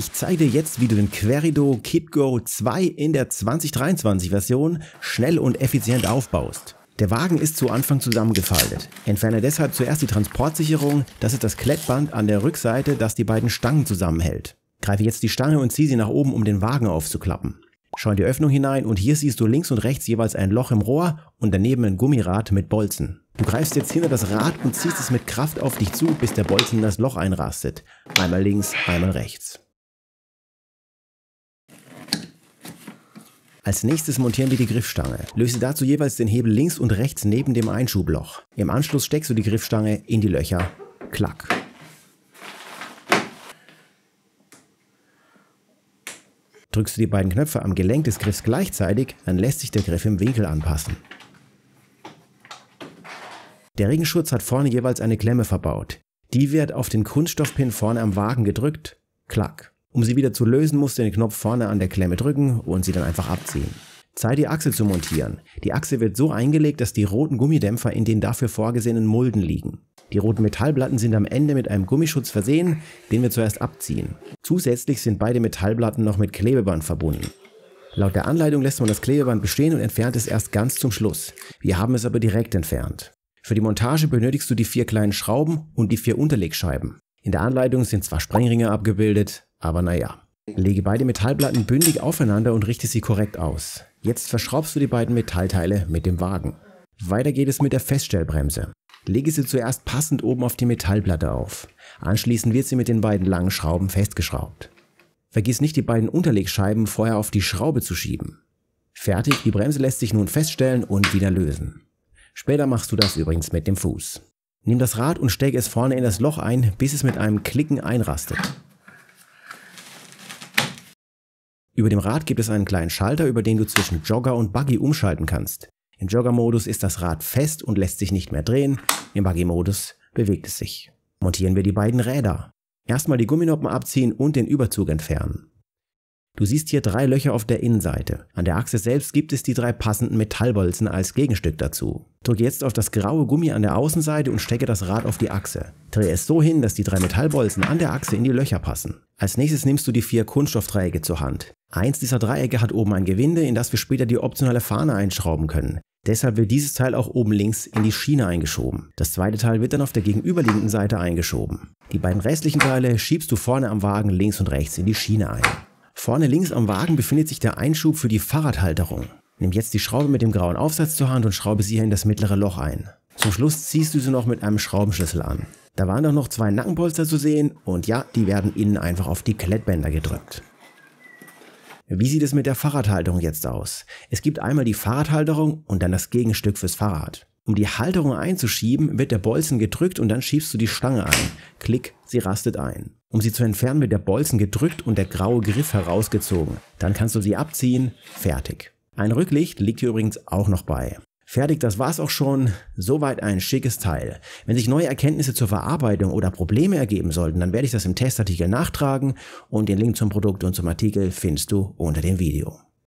Ich zeige dir jetzt, wie du den Querido KidGo 2 in der 2023 Version schnell und effizient aufbaust. Der Wagen ist zu Anfang zusammengefaltet. Entferne deshalb zuerst die Transportsicherung, das ist das Klettband an der Rückseite, das die beiden Stangen zusammenhält. Greife jetzt die Stange und ziehe sie nach oben, um den Wagen aufzuklappen. Schau in die Öffnung hinein und hier siehst du links und rechts jeweils ein Loch im Rohr und daneben ein Gummirad mit Bolzen. Du greifst jetzt hinter das Rad und ziehst es mit Kraft auf dich zu, bis der Bolzen in das Loch einrastet. Einmal links, einmal rechts. Als nächstes montieren wir die Griffstange. Löse dazu jeweils den Hebel links und rechts neben dem Einschubloch. Im Anschluss steckst du die Griffstange in die Löcher. Klack. Drückst du die beiden Knöpfe am Gelenk des Griffs gleichzeitig, dann lässt sich der Griff im Winkel anpassen. Der Regenschutz hat vorne jeweils eine Klemme verbaut. Die wird auf den Kunststoffpin vorne am Wagen gedrückt. Klack. Um sie wieder zu lösen, musst du den Knopf vorne an der Klemme drücken und sie dann einfach abziehen. Zeit die Achse zu montieren. Die Achse wird so eingelegt, dass die roten Gummidämpfer in den dafür vorgesehenen Mulden liegen. Die roten Metallplatten sind am Ende mit einem Gummischutz versehen, den wir zuerst abziehen. Zusätzlich sind beide Metallplatten noch mit Klebeband verbunden. Laut der Anleitung lässt man das Klebeband bestehen und entfernt es erst ganz zum Schluss. Wir haben es aber direkt entfernt. Für die Montage benötigst du die vier kleinen Schrauben und die vier Unterlegscheiben. In der Anleitung sind zwar Sprengringe abgebildet, aber naja. Lege beide Metallplatten bündig aufeinander und richte sie korrekt aus. Jetzt verschraubst du die beiden Metallteile mit dem Wagen. Weiter geht es mit der Feststellbremse. Lege sie zuerst passend oben auf die Metallplatte auf. Anschließend wird sie mit den beiden langen Schrauben festgeschraubt. Vergiss nicht, die beiden Unterlegscheiben vorher auf die Schraube zu schieben. Fertig, die Bremse lässt sich nun feststellen und wieder lösen. Später machst du das übrigens mit dem Fuß. Nimm das Rad und stecke es vorne in das Loch ein, bis es mit einem Klicken einrastet. Über dem Rad gibt es einen kleinen Schalter, über den du zwischen Jogger und Buggy umschalten kannst. Im Jogger-Modus ist das Rad fest und lässt sich nicht mehr drehen, im Buggy-Modus bewegt es sich. Montieren wir die beiden Räder. Erstmal die Gumminoppen abziehen und den Überzug entfernen. Du siehst hier drei Löcher auf der Innenseite. An der Achse selbst gibt es die drei passenden Metallbolzen als Gegenstück dazu. Drücke jetzt auf das graue Gummi an der Außenseite und stecke das Rad auf die Achse. Drehe es so hin, dass die drei Metallbolzen an der Achse in die Löcher passen. Als nächstes nimmst du die vier Kunststoffdreiecke zur Hand. Eins dieser Dreiecke hat oben ein Gewinde, in das wir später die optionale Fahne einschrauben können. Deshalb wird dieses Teil auch oben links in die Schiene eingeschoben. Das zweite Teil wird dann auf der gegenüberliegenden Seite eingeschoben. Die beiden restlichen Teile schiebst du vorne am Wagen links und rechts in die Schiene ein. Vorne links am Wagen befindet sich der Einschub für die Fahrradhalterung. Nimm jetzt die Schraube mit dem grauen Aufsatz zur Hand und schraube sie hier in das mittlere Loch ein. Zum Schluss ziehst du sie noch mit einem Schraubenschlüssel an. Da waren doch noch zwei Nackenpolster zu sehen und ja, die werden innen einfach auf die Klettbänder gedrückt. Wie sieht es mit der Fahrradhalterung jetzt aus? Es gibt einmal die Fahrradhalterung und dann das Gegenstück fürs Fahrrad. Um die Halterung einzuschieben, wird der Bolzen gedrückt und dann schiebst du die Stange ein. Klick, sie rastet ein. Um sie zu entfernen, wird der Bolzen gedrückt und der graue Griff herausgezogen. Dann kannst du sie abziehen, fertig. Ein Rücklicht liegt hier übrigens auch noch bei. Fertig, das war's auch schon. Soweit ein schickes Teil. Wenn sich neue Erkenntnisse zur Verarbeitung oder Probleme ergeben sollten, dann werde ich das im Testartikel nachtragen und den Link zum Produkt und zum Artikel findest du unter dem Video.